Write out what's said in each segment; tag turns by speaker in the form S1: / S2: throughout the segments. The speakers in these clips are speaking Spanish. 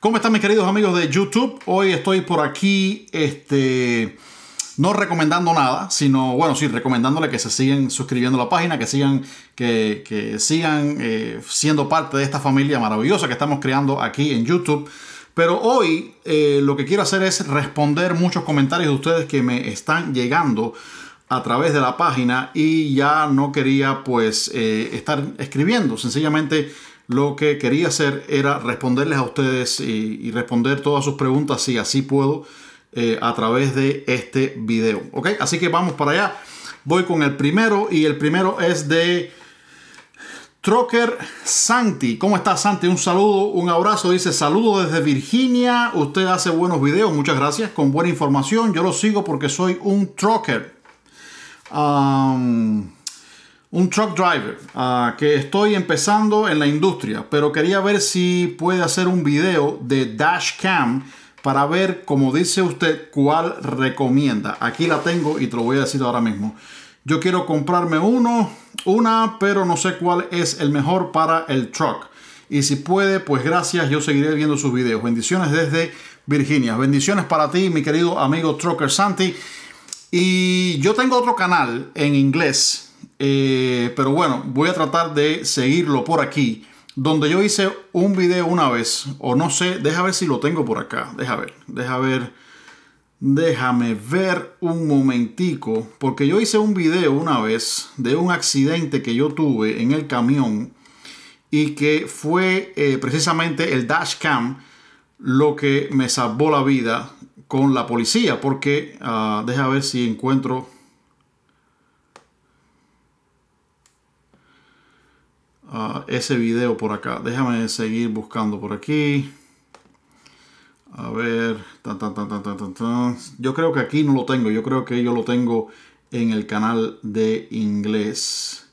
S1: ¿Cómo están mis queridos amigos de YouTube? Hoy estoy por aquí, este, no recomendando nada, sino, bueno, sí, recomendándole que se sigan suscribiendo a la página, que sigan, que, sigan eh, siendo parte de esta familia maravillosa que estamos creando aquí en YouTube. Pero hoy eh, lo que quiero hacer es responder muchos comentarios de ustedes que me están llegando a través de la página y ya no quería pues eh, estar escribiendo. Sencillamente lo que quería hacer era responderles a ustedes y, responder todas sus preguntas si así puedo eh, a través de este video. ¿Ok? Así que vamos para allá. Voy con el primero y el primero es de Trocker Santi. ¿Cómo estás Santi? Un saludo, un abrazo. Dice saludo desde Virginia. Usted hace buenos videos. Muchas gracias. Con buena información. Yo lo sigo porque soy un Trocker un truck driver ah, que estoy empezando en la industria, pero quería ver si puede hacer un video de dash cam para ver, como dice usted, cuál recomienda. Aquí la tengo y te lo voy a decir ahora mismo. Yo quiero comprarme uno, una, pero no sé cuál es el mejor para el truck. Y si puede, pues gracias, yo seguiré viendo sus videos. Bendiciones desde Virginia. Bendiciones para ti, mi querido amigo Trucker Santi. Y yo tengo otro canal en inglés eh, pero bueno, voy a tratar de seguirlo por aquí. Donde yo hice un video una vez, o no sé, deja ver si lo tengo por acá. Deja ver, deja ver, déjame ver un momentico. Porque yo hice un video una vez de un accidente que yo tuve en el camión y que fue eh, precisamente el dashcam cam lo que me salvó la vida con la policía. Porque, ah, deja ver si encuentro Ah, ese video por acá. Déjame seguir buscando por aquí. A ver, yo creo que aquí no lo tengo, yo creo que yo lo tengo en el canal de inglés.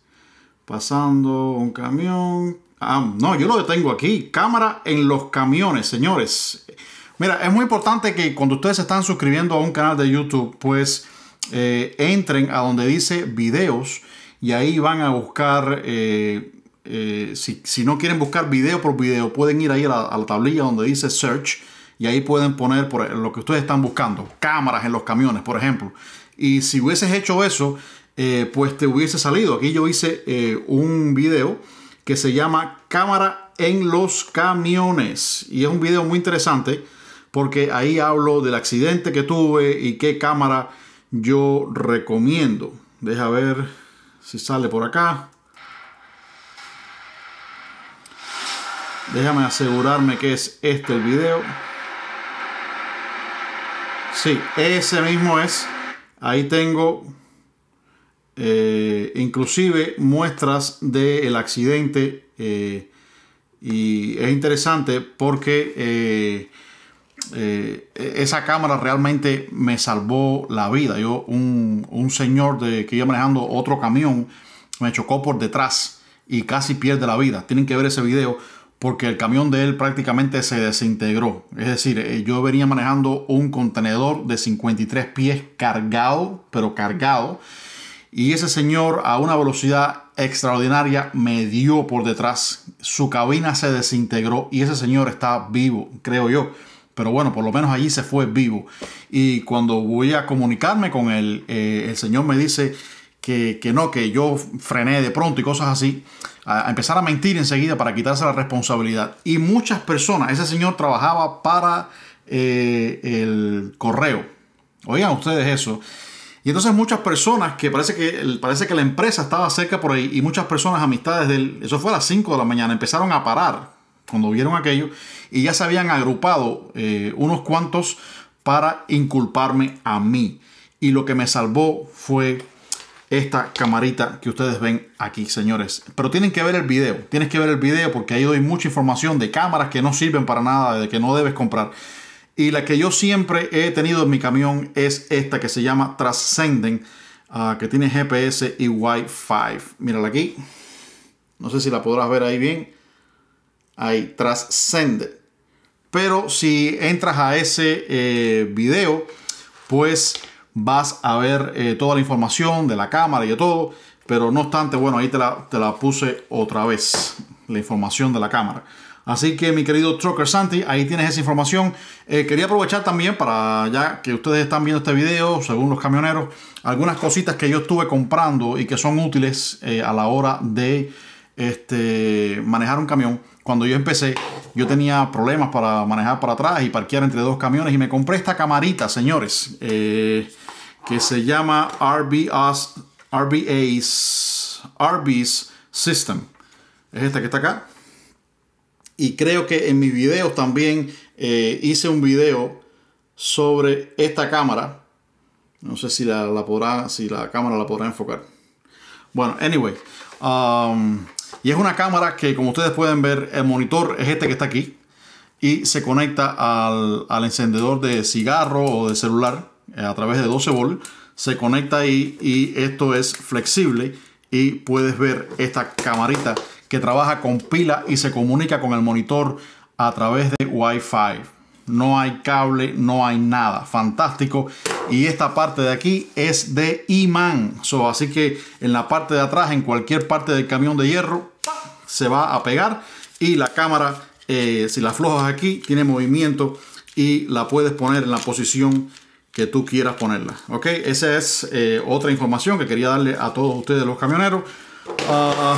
S1: Pasando un camión. Ah, no, yo lo tengo aquí. Cámara en los camiones, señores. Mira, es muy importante que cuando ustedes están suscribiendo a un canal de YouTube, pues eh, entren a donde dice videos y ahí van a buscar eh, eh, si, no quieren buscar video por video, pueden ir ahí a la, tablilla donde dice search y ahí pueden poner por e, lo que ustedes están buscando, cámaras en los camiones, por ejemplo. Y si hubieses hecho eso, eh, pues te hubiese salido. Aquí yo hice eh, un video que se llama Cámara en los camiones y es un video muy interesante porque ahí hablo del accidente que tuve y qué cámara yo recomiendo. Deja ver si sale por acá. Déjame asegurarme que es este el video. Sí, ese mismo es. Ahí tengo eh, inclusive muestras del accidente. Eh, y es interesante porque eh, esa cámara realmente me salvó la vida. Yo, un, señor de, que iba manejando otro camión, me chocó por detrás y casi pierde la vida. Tienen que ver ese video porque el camión de él prácticamente se desintegró. Es decir, eh, yo venía manejando un contenedor de 53 pies cargado, pero cargado, y ese señor a una velocidad extraordinaria me dio por detrás, su cabina se desintegró y ese señor está vivo, creo yo. Pero bueno, por lo menos allí se fue vivo. Y cuando voy a comunicarme con él, eh, el señor me dice, que, no, que yo frené de pronto y cosas así, a, empezar a mentir enseguida para quitarse la responsabilidad. Y muchas personas, ese señor trabajaba para eh, el correo. Oigan ustedes eso. Y entonces muchas personas que parece que, parece que la empresa estaba cerca por ahí y muchas personas, amistades del, eso fue a las 5 de la mañana, empezaron a parar cuando vieron aquello y ya se habían agrupado eh, unos cuantos para inculparme a mí. Y lo que me salvó fue esta camarita que ustedes ven aquí, señores. Pero tienen que ver el video, tienes que ver el video porque ahí doy mucha información de cámaras que no sirven para nada, de que no debes comprar. Y la que yo siempre he tenido en mi camión es esta que se llama Trascenden. Ah, que tiene GPS y Wi-Fi. Mírala aquí. No sé si la podrás ver ahí bien. Ahí, trascende. Pero si entras a ese eh, video, pues vas a ver eh, toda la información de la cámara y de todo, pero no obstante, bueno, ahí te la, puse otra vez, la información de la cámara. Así que mi querido Trucker Santi, ahí tienes esa información. Eh, quería aprovechar también para, ya que ustedes están viendo este video, según los camioneros, algunas cositas que yo estuve comprando y que son útiles eh, a la hora de este, manejar un camión cuando yo empecé, yo tenía problemas para manejar para atrás y parquear entre dos camiones y me compré esta camarita, señores, eh, que se llama RBA's, RB's System. Es esta que está acá. Y creo que en mis videos también eh, hice un video sobre esta cámara. No sé si la, si la cámara la podrá enfocar. Bueno, anyway. Um, y es una cámara que, como ustedes pueden ver, el monitor es este que está aquí y se conecta al, encendedor de cigarro o de celular eh, a través de 12 volts. Se conecta ahí y esto es flexible y puedes ver esta camarita que trabaja con pila y se comunica con el monitor a través de Wi-Fi. No hay cable, no hay nada. Fantástico y esta parte de aquí es de imán. así que en la parte de atrás, en cualquier parte del camión de hierro, se va a pegar y la cámara, eh, si la aflojas aquí, tiene movimiento y la puedes poner en la posición que tú quieras ponerla. Ok, esa es eh, otra información que quería darle a todos ustedes los camioneros. Ah,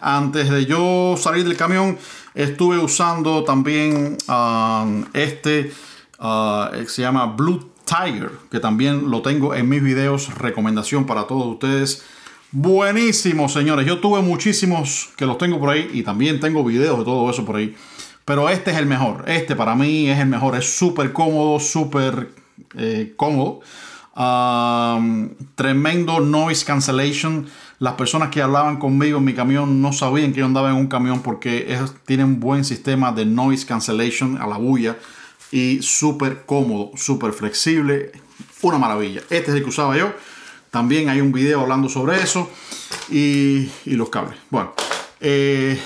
S1: antes de yo salir del camión, estuve usando también ah, este, ah, se llama Bluetooth. Tiger, que también lo tengo en mis videos, recomendación para todos ustedes. Buenísimo, señores. Yo tuve muchísimos que los tengo por ahí y también tengo videos de todo eso por ahí. Pero este es el mejor. Este para mí es el mejor. Es súper cómodo, súper eh, cómodo. tremendo noise cancellation. Las personas que hablaban conmigo en mi camión no sabían que yo andaba en un camión porque es, tienen un buen sistema de noise cancellation a la bulla y súper cómodo, súper flexible, una maravilla. Este es el que usaba yo, también hay un video hablando sobre eso y, los cables. Bueno, eh,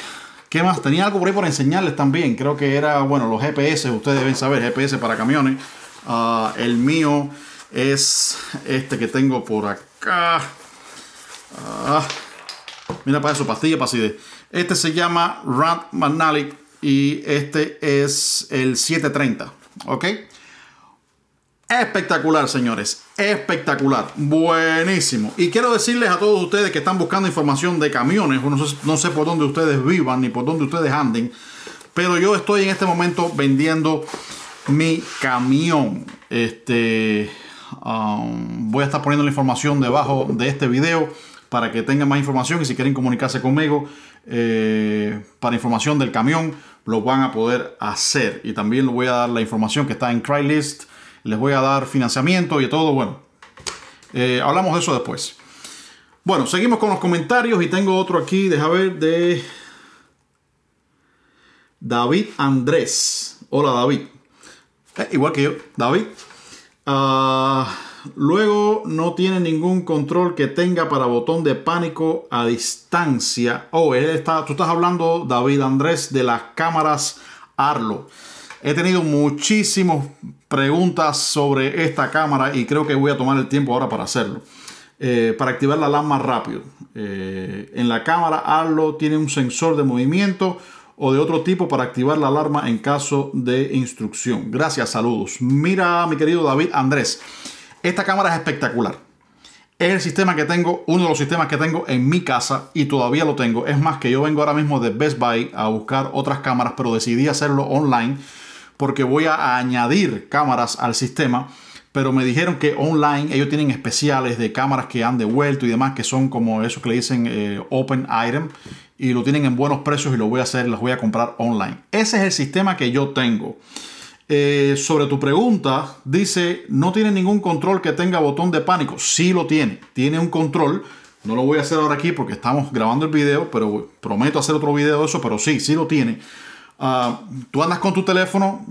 S1: ¿qué más? Tenía algo por ahí por enseñarles también, creo que era, bueno, los GPS, ustedes deben saber, GPS para camiones. Ah, el mío es este que tengo por acá. Ah, mira para eso, pastilla para Este se llama Rand McNally y este es el 730, ¿ok? Espectacular, señores. Espectacular. Buenísimo. Y quiero decirles a todos ustedes que están buscando información de camiones, no sé, por dónde ustedes vivan ni por dónde ustedes anden, pero yo estoy en este momento vendiendo mi camión. Este, um, voy a estar poniendo la información debajo de este video para que tengan más información y si quieren comunicarse conmigo eh, para información del camión lo van a poder hacer. Y también les voy a dar la información que está en Crylist. Les voy a dar financiamiento y todo. Bueno, eh, hablamos de eso después. Bueno, seguimos con los comentarios y tengo otro aquí, deja ver, de David Andrés. Hola David. Eh, igual que yo, David. Ah, Luego no tiene ningún control que tenga para botón de pánico a distancia. Oh, tú estás hablando, David Andrés, de las cámaras Arlo. He tenido muchísimas preguntas sobre esta cámara y creo que voy a tomar el tiempo ahora para hacerlo. Eh, para activar la alarma rápido. Eh, en la cámara Arlo tiene un sensor de movimiento o de otro tipo para activar la alarma en caso de instrucción. Gracias, saludos. Mira, mi querido David Andrés. Esta cámara es espectacular. Es el sistema que tengo, uno de los sistemas que tengo en mi casa y todavía lo tengo. Es más que yo vengo ahora mismo de Best Buy a buscar otras cámaras, pero decidí hacerlo online porque voy a añadir cámaras al sistema. Pero me dijeron que online ellos tienen especiales de cámaras que han devuelto y demás, que son como eso que le dicen eh, open item y lo tienen en buenos precios y lo voy a hacer, los voy a comprar online. Ese es el sistema que yo tengo. Eh, sobre tu pregunta, dice, no tiene ningún control que tenga botón de pánico. si lo tiene, tiene un control. No lo voy a hacer ahora aquí porque estamos grabando el video, pero prometo hacer otro video de eso, pero sí, sí lo tiene. Ah, tú andas con tu teléfono,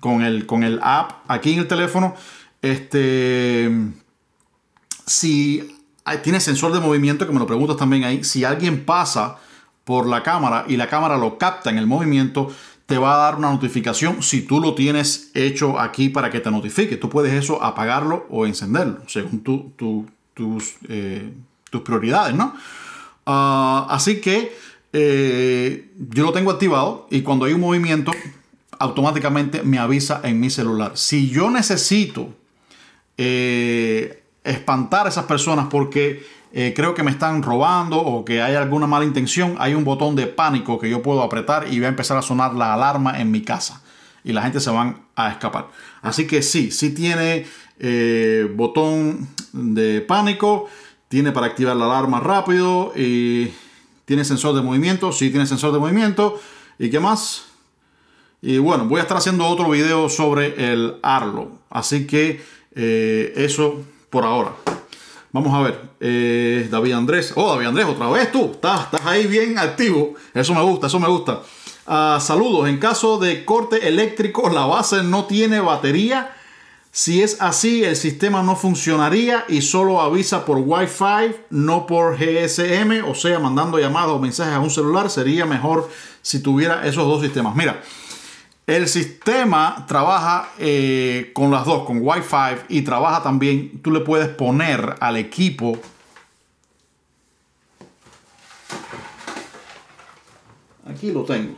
S1: con el, con el app aquí en el teléfono. Este, si tiene sensor de movimiento, que me lo preguntas también ahí, si alguien pasa por la cámara y la cámara lo capta en el movimiento, te va a dar una notificación si tú lo tienes hecho aquí para que te notifique. Tú puedes eso apagarlo o encenderlo, según tus, eh, tus, prioridades, ¿no? Ah, así que eh, yo lo tengo activado y cuando hay un movimiento, automáticamente me avisa en mi celular. Si yo necesito eh, espantar a esas personas porque eh, creo que me están robando o que hay alguna mala intención, hay un botón de pánico que yo puedo apretar y va a empezar a sonar la alarma en mi casa y la gente se van a escapar. Así que sí, sí tiene eh, botón de pánico, tiene para activar la alarma rápido, y tiene sensor de movimiento, sí tiene sensor de movimiento, ¿y qué más? Y bueno, voy a estar haciendo otro video sobre el Arlo, así que eh, eso por ahora. Vamos a ver, eh, David Andrés. Oh, David Andrés, otra vez tú. Estás, estás ahí bien activo. Eso me gusta, eso me gusta. Ah, saludos, en caso de corte eléctrico, la base no tiene batería. Si es así, el sistema no funcionaría y solo avisa por Wi-Fi, no por GSM, o sea, mandando llamadas o mensajes a un celular. Sería mejor si tuviera esos dos sistemas. Mira, el sistema trabaja eh, con las dos, con Wi-Fi y trabaja también, tú le puedes poner al equipo Aquí lo tengo.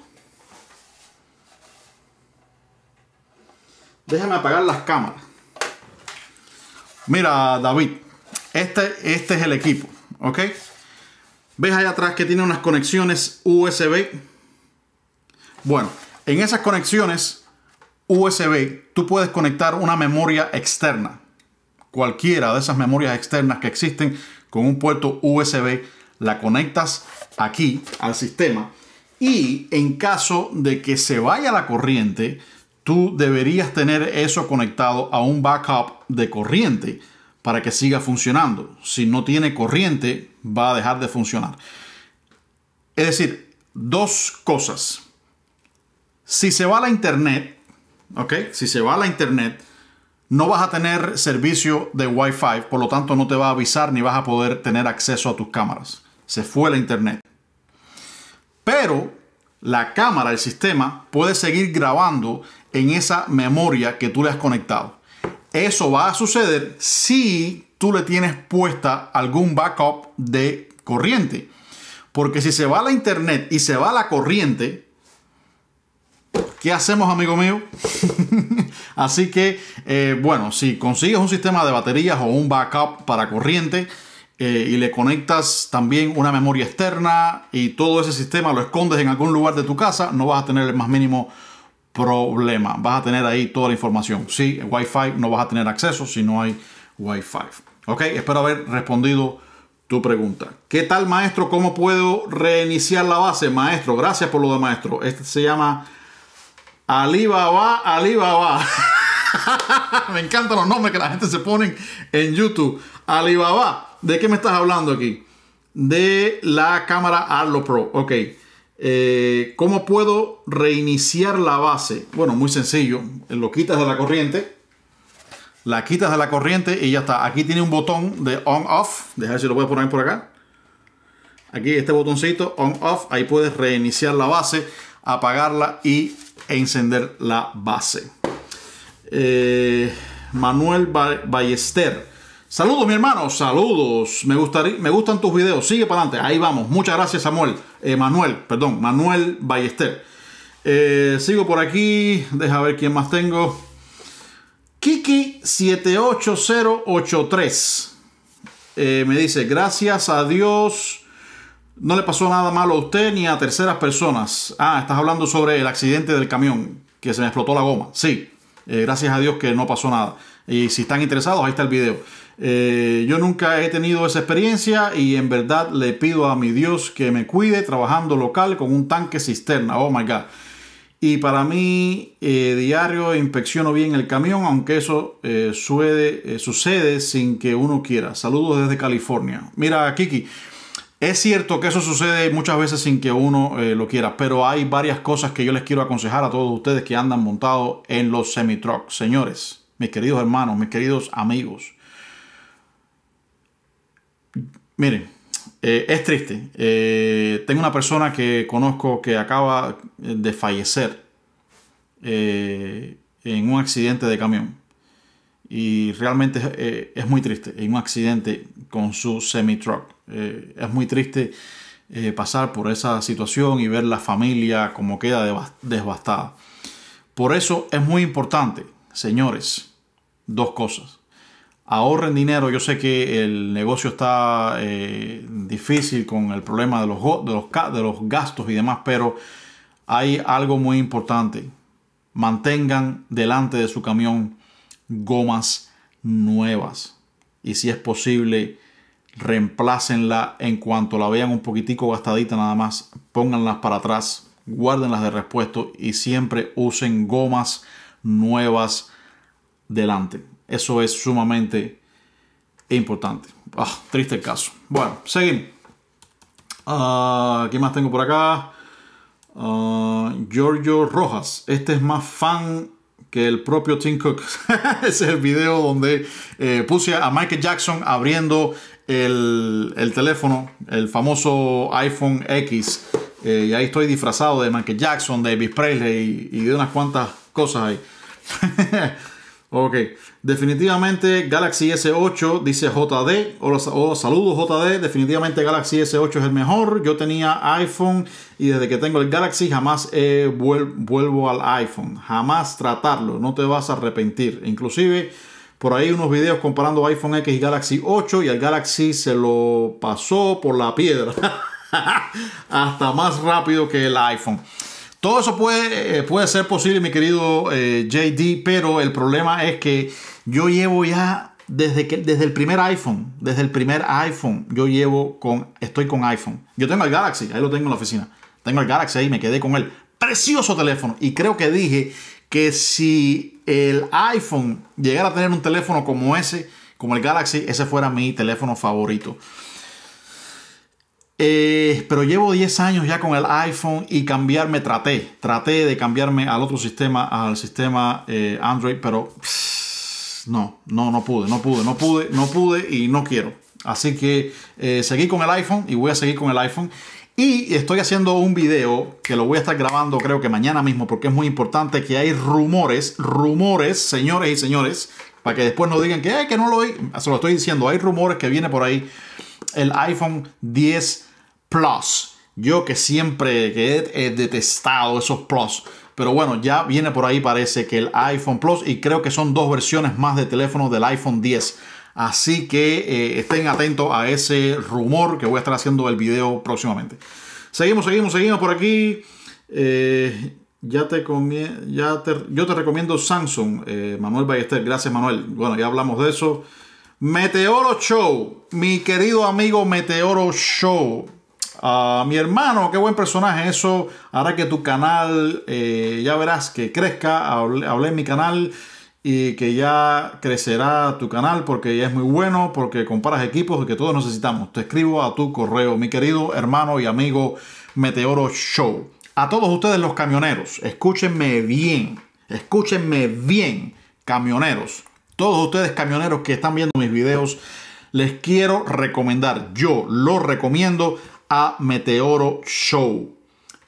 S1: Déjame apagar las cámaras. Mira, David, este, este es el equipo, ¿ok? ¿Ves allá atrás que tiene unas conexiones USB? Bueno, en esas conexiones USB tú puedes conectar una memoria externa, cualquiera de esas memorias externas que existen con un puerto USB, la conectas aquí al sistema y en caso de que se vaya la corriente, tú deberías tener eso conectado a un backup de corriente para que siga funcionando. Si no tiene corriente, va a dejar de funcionar. Es decir, dos cosas. Si se va a la internet, ¿ok? Si se va a la internet, no vas a tener servicio de Wi-Fi, por lo tanto no te va a avisar ni vas a poder tener acceso a tus cámaras. Se fue la internet. Pero la cámara, el sistema, puede seguir grabando en esa memoria que tú le has conectado. Eso va a suceder si tú le tienes puesta algún backup de corriente. Porque si se va a la internet y se va a la corriente, ¿Qué hacemos, amigo mío? Así que, eh, bueno, si consigues un sistema de baterías o un backup para corriente eh, y le conectas también una memoria externa y todo ese sistema lo escondes en algún lugar de tu casa, no vas a tener el más mínimo problema. Vas a tener ahí toda la información. Si sí, Wi-Fi no vas a tener acceso si no hay Wi-Fi. Ok, espero haber respondido tu pregunta. ¿Qué tal, maestro? ¿Cómo puedo reiniciar la base? Maestro, gracias por lo de maestro. Este se llama Alibaba, Alibaba. me encantan los nombres que la gente se pone en YouTube. Alibaba, ¿de qué me estás hablando aquí? De la cámara Arlo Pro. Ok. Eh, ¿Cómo puedo reiniciar la base? Bueno, muy sencillo. Lo quitas de la corriente. La quitas de la corriente y ya está. Aquí tiene un botón de on-off. Deja si lo voy a poner por acá. Aquí este botoncito on-off. Ahí puedes reiniciar la base, apagarla y e encender la base. Eh, Manuel Ballester. Saludos, mi hermano. Saludos. Me, gustaría, me gustan tus videos. Sigue para adelante. Ahí vamos. Muchas gracias, Samuel. Eh, Manuel, perdón. Manuel Ballester. Eh, sigo por aquí. Deja ver quién más tengo. Kiki78083. me dice, gracias a Dios no le pasó nada malo a usted ni a terceras personas. Ah, estás hablando sobre el accidente del camión, que se me explotó la goma. Sí, eh, gracias a Dios que no pasó nada. Y si están interesados, ahí está el video. Eh, yo nunca he tenido esa experiencia y en verdad le pido a mi Dios que me cuide trabajando local con un tanque cisterna. Oh my God. Y para mí, eh, diario inspecciono bien el camión, aunque eso sucede sin que uno quiera. Saludos desde California. Mira, Kiki. Es cierto que eso sucede muchas veces sin que uno eh, lo quiera, pero hay varias cosas que yo les quiero aconsejar a todos ustedes que andan montados en los semi-trucks. Señores, mis queridos hermanos, mis queridos amigos. Miren, eh, es triste. Eh, tengo una persona que conozco que acaba de fallecer en un accidente de camión. Y realmente es muy triste, en un accidente con su semi-truck eh, es muy triste eh, pasar por esa situación y ver la familia como queda devastada. Por eso es muy importante, señores, dos cosas. Ahorren dinero, yo sé que el negocio está eh, difícil con el problema de los, los, de los gastos y demás, pero hay algo muy importante. Mantengan delante de su camión gomas nuevas y si es posible reemplácenla en cuanto la vean un poquitico gastadita nada más, pónganlas para atrás, guárdenlas de repuesto y siempre usen gomas nuevas delante. Eso es sumamente importante. Ah, triste caso. Bueno, seguimos. Ah, ¿Qué más tengo por acá? Ah, Giorgio Rojas. Este es más fan que el propio Tim Cook. Ese es el video donde eh, puse a Michael Jackson abriendo el, teléfono, el famoso iPhone X. Eh, y ahí estoy disfrazado de Michael Jackson, de Elvis Presley y, de unas cuantas cosas ahí. ok, definitivamente Galaxy S8 dice JD. O, saludos JD, definitivamente Galaxy S8 es el mejor. Yo tenía iPhone y desde que tengo el Galaxy jamás vuelvo al iPhone. Jamás tratarlo, no te vas a arrepentir. Inclusive por ahí unos videos comparando iPhone X y Galaxy 8 y el Galaxy se lo pasó por la piedra. Hasta más rápido que el iPhone. Todo eso puede, eh, puede ser posible, mi querido eh, JD, pero el problema es que yo llevo ya desde, que, desde el primer iPhone, desde el primer iPhone, yo llevo con, estoy con iPhone. Yo tengo el Galaxy, ahí lo tengo en la oficina. Tengo el Galaxy ahí, me quedé con él. Precioso teléfono. Y creo que dije que si el iPhone llegara a tener un teléfono como ese, como el Galaxy, ese fuera mi teléfono favorito. Eh, pero llevo 10 años ya con el iPhone y cambiarme traté. Traté de cambiarme al otro sistema, al sistema eh, Android, pero no, no, no pude, no pude, no pude, no pude y no quiero. Así que eh, seguí con el iPhone y voy a seguir con el iPhone. Y estoy haciendo un video que lo voy a estar grabando creo que mañana mismo porque es muy importante que hay rumores, rumores, señores y señores, para que después no digan que, que no lo oí, Se lo estoy diciendo, hay rumores que viene por ahí el iPhone 10 Plus. Yo que siempre he, detestado esos Plus. Pero bueno, ya viene por ahí parece que el iPhone Plus y creo que son dos versiones más de teléfono del iPhone 10. Así que eh, estén atentos a ese rumor que voy a estar haciendo el video próximamente. Seguimos, seguimos, seguimos por aquí. Eh, ya te, ya yo te recomiendo Samsung, eh, Manuel Ballester. Gracias, Manuel. Bueno, ya hablamos de eso. Meteoro Show, mi querido amigo Meteoro Show. Ah, mi hermano, qué buen personaje. Eso hará que tu canal, ya verás, que crezca. hablé en mi canal y que ya crecerá tu canal porque ya es muy bueno, porque comparas equipos y que todos necesitamos. Te escribo a tu correo, mi querido hermano y amigo Meteoro Show. A todos ustedes los camioneros, escúchenme bien, escúchenme bien, camioneros. Todos ustedes camioneros que están viendo mis videos, les quiero recomendar, yo lo recomiendo a Meteoro Show.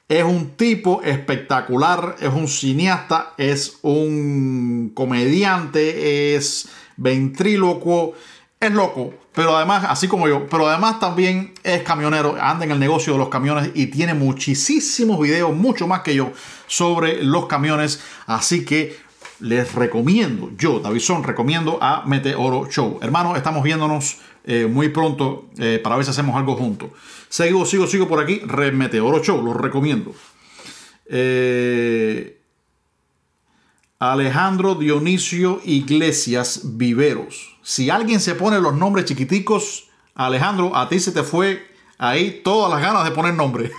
S1: Es un tipo espectacular, es un cineasta, es un comediante, es ventrílocuo, es loco, pero además, así como yo, pero además también es camionero, anda en el negocio de los camiones y tiene muchísimos videos, mucho más que yo, sobre los camiones. Así que les recomiendo, yo, Davison, recomiendo a Meteoro Show. Hermano, estamos viéndonos eh, muy pronto eh, para ver si hacemos algo juntos. Sigo, sigo, sigo por aquí. Remeteoro Show, lo recomiendo. Eh, Alejandro Dionisio Iglesias Viveros. Si alguien se pone los nombres chiquiticos, Alejandro, a ti se te fue ahí todas las ganas de poner nombre.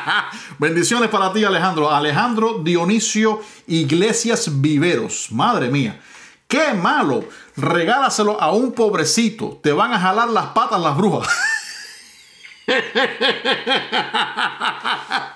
S1: Bendiciones para ti, Alejandro. Alejandro Dionisio Iglesias Viveros. Madre mía. Qué malo. Regálaselo a un pobrecito. Te van a jalar las patas las brujas.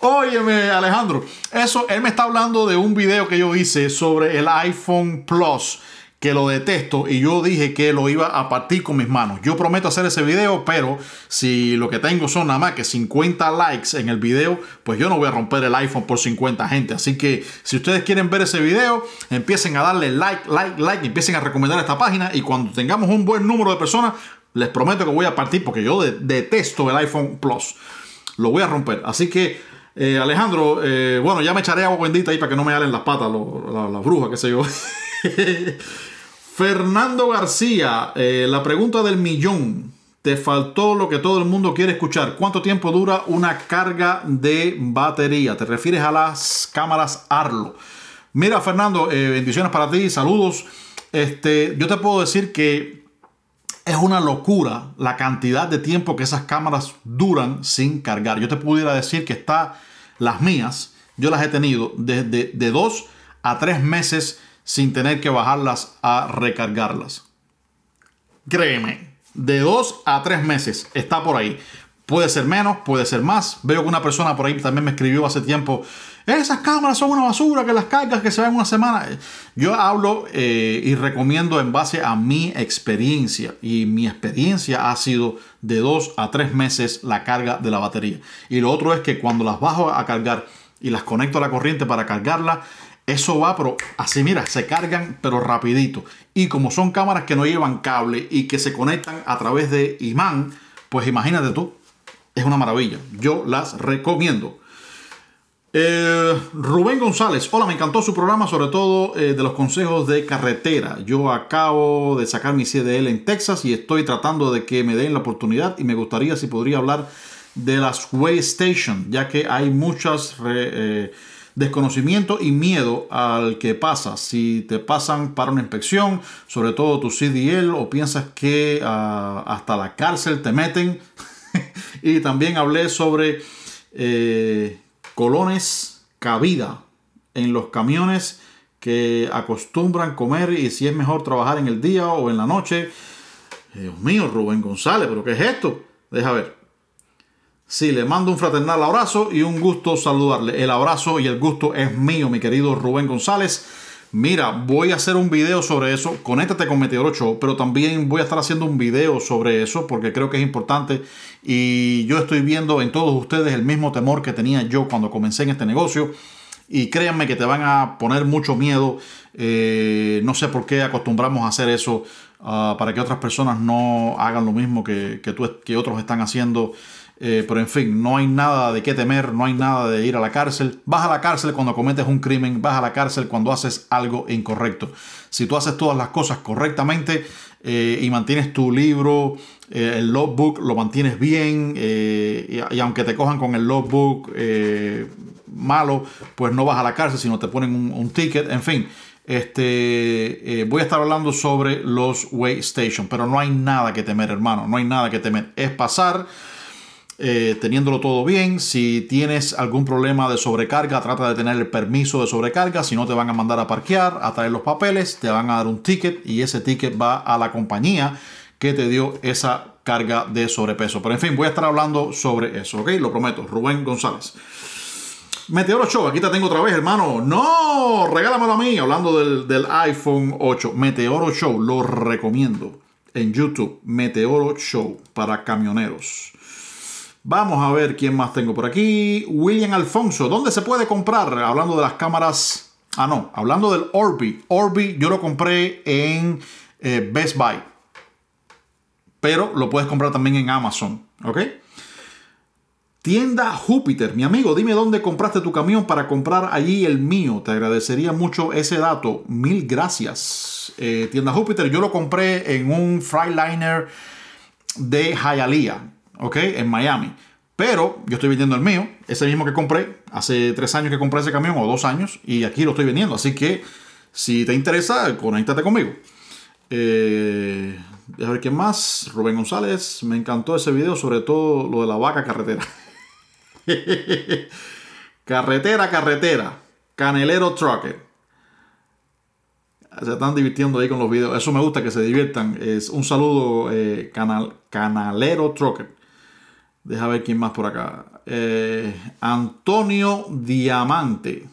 S1: Óyeme, Alejandro. Eso, él me está hablando de un video que yo hice sobre el iPhone Plus que lo detesto y yo dije que lo iba a partir con mis manos. Yo prometo hacer ese video, pero si lo que tengo son nada más que 50 likes en el video, pues yo no voy a romper el iPhone por 50 gente. Así que si ustedes quieren ver ese video, empiecen a darle like, like, like, empiecen a recomendar esta página y cuando tengamos un buen número de personas, les prometo que voy a partir porque yo detesto el iPhone Plus. Lo voy a romper. Así que eh, Alejandro, eh, bueno, ya me echaré agua bendita ahí para que no me halen las patas las brujas, qué sé yo. Fernando García, eh, la pregunta del millón. Te faltó lo que todo el mundo quiere escuchar. ¿Cuánto tiempo dura una carga de batería? Te refieres a las cámaras Arlo. Mira, Fernando, eh, bendiciones para ti, saludos. Este, yo te puedo decir que es una locura la cantidad de tiempo que esas cámaras duran sin cargar. Yo te pudiera decir que está las mías, yo las he tenido desde de, de dos a tres meses sin tener que bajarlas a recargarlas. Créeme, de 2 a tres meses está por ahí. Puede ser menos, puede ser más. Veo que una persona por ahí también me escribió hace tiempo, esas cámaras son una basura, que las cargas que se van una semana. Yo hablo eh, y recomiendo en base a mi experiencia. Y mi experiencia ha sido de dos a tres meses la carga de la batería. Y lo otro es que cuando las bajo a cargar y las conecto a la corriente para cargarla, eso va, pero así mira, se cargan, pero rapidito. Y como son cámaras que no llevan cable y que se conectan a través de imán, pues imagínate tú, es una maravilla. Yo las recomiendo. Eh, Rubén González, hola, me encantó su programa, sobre todo eh, de los consejos de carretera. Yo acabo de sacar mi CDL en Texas y estoy tratando de que me den la oportunidad y me gustaría si podría hablar de las Way Station, ya que hay muchas... Eh, desconocimiento y miedo al que pasa. Si te pasan para una inspección, sobre todo tu CDL, o piensas que ah, hasta la cárcel te meten. y también hablé sobre eh, colones cabida en los camiones que acostumbran comer y si es mejor trabajar en el día o en la noche. Dios mío, Rubén González, pero ¿qué es esto? Deja ver. Sí, le mando un fraternal abrazo y un gusto saludarle. El abrazo y el gusto es mío, mi querido Rubén González. Mira, voy a hacer un video sobre eso. Conéctate con Meteorocho, pero también voy a estar haciendo un video sobre eso porque creo que es importante. Y yo estoy viendo en todos ustedes el mismo temor que tenía yo cuando comencé en este negocio. Y créanme que te van a poner mucho miedo. Eh, no sé por qué acostumbramos a hacer eso ah, para que otras personas no hagan lo mismo que, tú, que otros están haciendo. Eh, pero en fin, no hay nada de qué temer, no hay nada de ir a la cárcel. Vas a la cárcel cuando cometes un crimen, vas a la cárcel cuando haces algo incorrecto. Si tú haces todas las cosas correctamente eh, y mantienes tu libro, eh, el logbook, lo mantienes bien y, aunque te cojan con el logbook malo, pues no vas a la cárcel, sino te ponen un, ticket, en fin. Este, voy a estar hablando sobre los waystation pero no hay nada que temer, hermano, no hay nada que temer. Es pasar, eh, teniéndolo todo bien. Si tienes algún problema de sobrecarga, trata de tener el permiso de sobrecarga. Si no, te van a mandar a parquear, a traer los papeles, te van a dar un ticket y ese ticket va a la compañía que te dio esa carga de sobrepeso. Pero en fin, voy a estar hablando sobre eso, ¿ok? Lo prometo, Rubén González. Meteoro Show, aquí te tengo otra vez, hermano. No, regálamelo a mí, hablando del, del iPhone 8. Meteoro Show, lo recomiendo en YouTube. Meteoro Show para camioneros. Vamos a ver quién más tengo por aquí. William Alfonso, ¿dónde se puede comprar? Hablando de las cámaras. Ah, no, hablando del Orbi. Orbi yo lo compré en eh, Best Buy. Pero lo puedes comprar también en Amazon. ¿Ok? Tienda Júpiter. Mi amigo, dime dónde compraste tu camión para comprar allí el mío. Te agradecería mucho ese dato. Mil gracias. Eh, Tienda Júpiter, yo lo compré en un Freiliner de Hialeah ¿ok? En Miami. Pero yo estoy vendiendo el mío, ese mismo que compré, hace tres años que compré ese camión o dos años, y aquí lo estoy vendiendo. Así que si te interesa, conéctate conmigo. Eh, a ver ¿quién más. Rubén González, me encantó ese video, sobre todo lo de la vaca carretera. carretera, carretera. Canelero Trucker. Se están divirtiendo ahí con los videos. Eso me gusta que se diviertan. Es un saludo, eh, canal, Canalero Trucker. Deja ver quién más por acá. Eh, Antonio Diamante.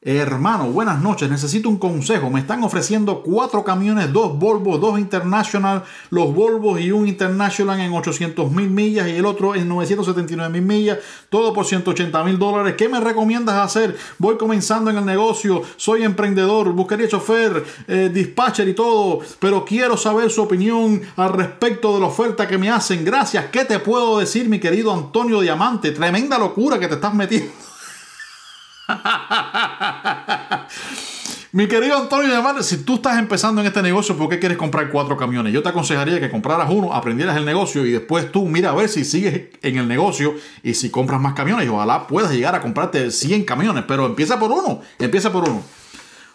S1: Hermano, buenas noches, necesito un consejo. Me están ofreciendo cuatro camiones, dos Volvo, dos International, los Volvos y un International en 800 mil millas y el otro en 979 mil millas, todo por 180 mil dólares. ¿Qué me recomiendas hacer? Voy comenzando en el negocio, soy emprendedor, buscaría chofer, eh, dispatcher y todo, pero quiero saber su opinión al respecto de la oferta que me hacen. Gracias, ¿qué te puedo decir, mi querido Antonio Diamante? Tremenda locura que te estás metiendo. Mi querido Antonio de Madre, si tú estás empezando en este negocio, ¿por qué quieres comprar cuatro camiones? Yo te aconsejaría que compraras uno, aprendieras el negocio y después tú mira a ver si sigues en el negocio y si compras más camiones. ojalá puedas llegar a comprarte 100 camiones, pero empieza por uno, empieza por uno.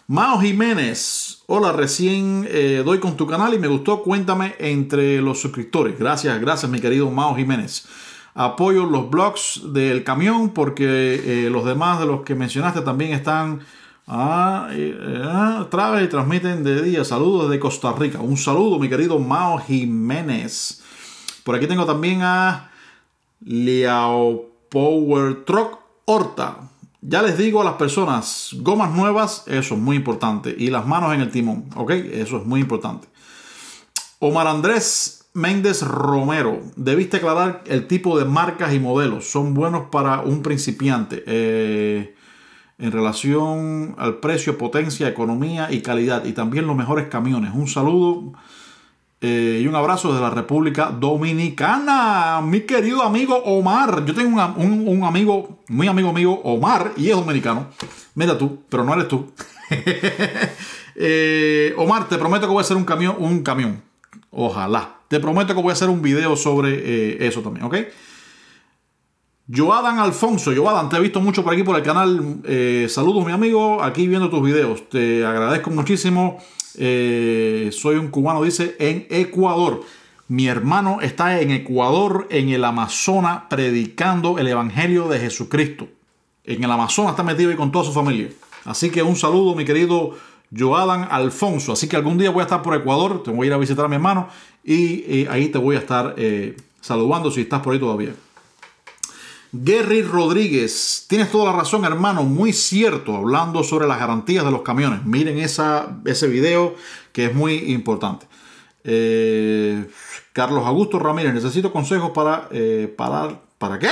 S1: Mao Jiménez, hola, recién eh, doy con tu canal y me gustó. Cuéntame entre los suscriptores. Gracias, gracias, mi querido Mao Jiménez. Apoyo los blogs del camión porque eh, los demás de los que mencionaste también están ah, eh, eh, ah y transmiten de día. Saludos desde Costa Rica. Un saludo, mi querido Mao Jiménez. Por aquí tengo también a Liao Power Truck Horta. Ya les digo a las personas, gomas nuevas, eso es muy importante. Y las manos en el timón, ¿ok? Eso es muy importante. Omar Andrés Méndez Romero, debiste aclarar el tipo de marcas y modelos. Son buenos para un principiante eh, en relación al precio, potencia, economía y calidad. Y también los mejores camiones. Un saludo eh, y un abrazo de la República Dominicana. Mi querido amigo Omar. Yo tengo un, un, amigo, muy amigo amigo Omar, y es dominicano. Mira tú, pero no eres tú. Eh, Omar, te prometo que voy a hacer un camión, un camión. Ojalá. Te prometo que voy a hacer un video sobre eh, eso también, ¿ok? Joadan Alfonso, Joadan, te he visto mucho por aquí por el canal. Eh, saludos, mi amigo, aquí viendo tus videos. Te agradezco muchísimo. Eh, soy un cubano, dice, en Ecuador. Mi hermano está en Ecuador, en el Amazonas, predicando el Evangelio de Jesucristo. En el Amazonas está metido y con toda su familia. Así que un saludo, mi querido Joadan Alfonso. Así que algún día voy a estar por Ecuador, te voy a ir a visitar a mi hermano y eh, ahí te voy a estar eh, saludando si estás por ahí todavía. Gary Rodríguez, tienes toda la razón, hermano, muy cierto, hablando sobre las garantías de los camiones. Miren esa, ese video que es muy importante. Eh, Carlos Augusto Ramírez, necesito consejos para parar. ¿Para qué?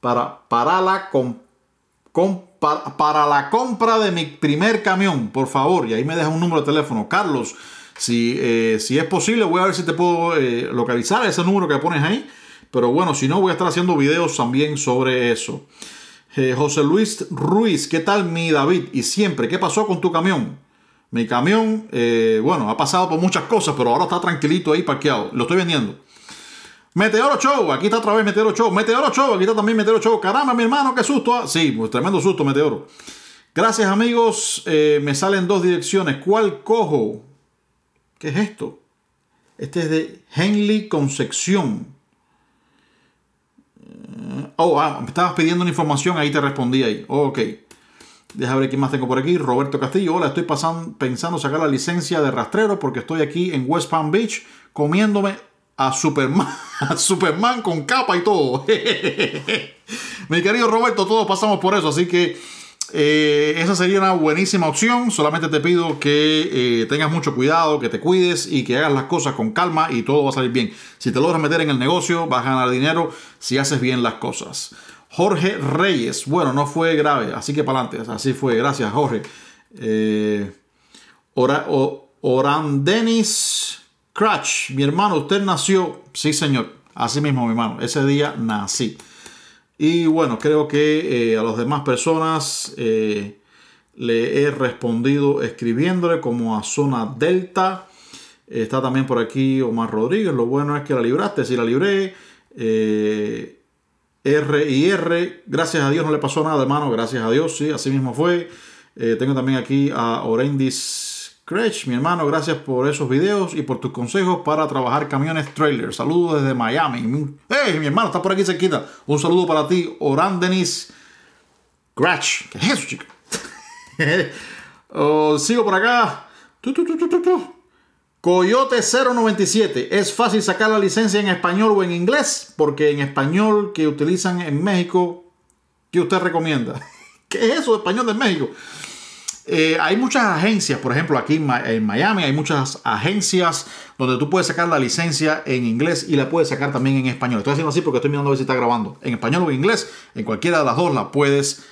S1: Para, para, la para la compra de mi primer camión, por favor. Y ahí me deja un número de teléfono. Carlos, eh, si, es posible, voy a ver si te puedo eh, localizar ese número que pones ahí. Pero bueno, si no, voy a estar haciendo videos también sobre eso. Eh, José Luis Ruiz, ¿qué tal mi David? Y siempre, ¿qué pasó con tu camión? Mi camión, bueno, ha pasado por muchas cosas, pero ahora está tranquilito ahí parqueado. Lo estoy vendiendo. Meteoro Show, aquí está otra vez Meteoro Show. Meteoro Show, aquí está también Meteoro Show. Caramba, mi hermano, qué susto. Ah, sí, pues, tremendo susto, Meteoro. Gracias, amigos. me salen dos direcciones. ¿Cuál cojo? ¿Qué es esto? Este es de Henley Concepción. Eh, oh, ah, me estabas pidiendo una información, ahí te respondí ahí. ok. Deja ver quién más tengo por aquí. Roberto Castillo. Hola, estoy pasando, pensando sacar la licencia de rastrero porque estoy aquí en West Palm Beach comiéndome a Superman, a Superman con capa y todo. Mi querido Roberto, todos pasamos por eso, así que eh, esa sería una buenísima opción. Solamente te pido que eh, tengas mucho cuidado, que te cuides y que hagas las cosas con calma y todo va a salir bien. Si te logras meter en el negocio, vas a ganar dinero si haces bien las cosas. Jorge Reyes, bueno, no fue grave, así que para adelante, así fue, gracias Jorge. Eh, Oran Crutch, mi hermano, usted nació, sí señor, así mismo mi hermano, ese día nací. Y bueno, creo que eh, a las demás personas eh, le he respondido escribiéndole como a Zona Delta. Está también por aquí Omar Rodríguez. Lo bueno es que la libraste. Si la libré, eh, R y R. Gracias a Dios no le pasó nada, hermano. Gracias a Dios, sí, así mismo fue. tengo también aquí a Orendis mi hermano, gracias por esos videos y por tus consejos para trabajar camiones trailer. Saludos desde Miami. ¡Hey, mi hermano, está por aquí cerquita! Un saludo para ti, Oran Denis ¿Qué es eso, chico oh, sigo por acá. Coyote 097. Es fácil sacar la licencia en español o en inglés, porque en español que utilizan en México, ¿qué usted recomienda? ¿Qué es eso español de México? Eh, hay muchas agencias, por ejemplo, aquí en Miami hay muchas agencias donde tú puedes sacar la licencia en inglés y la puedes sacar también en español. Estoy haciendo así porque estoy mirando a ver si está grabando. En español o en inglés, en cualquiera de las dos la puedes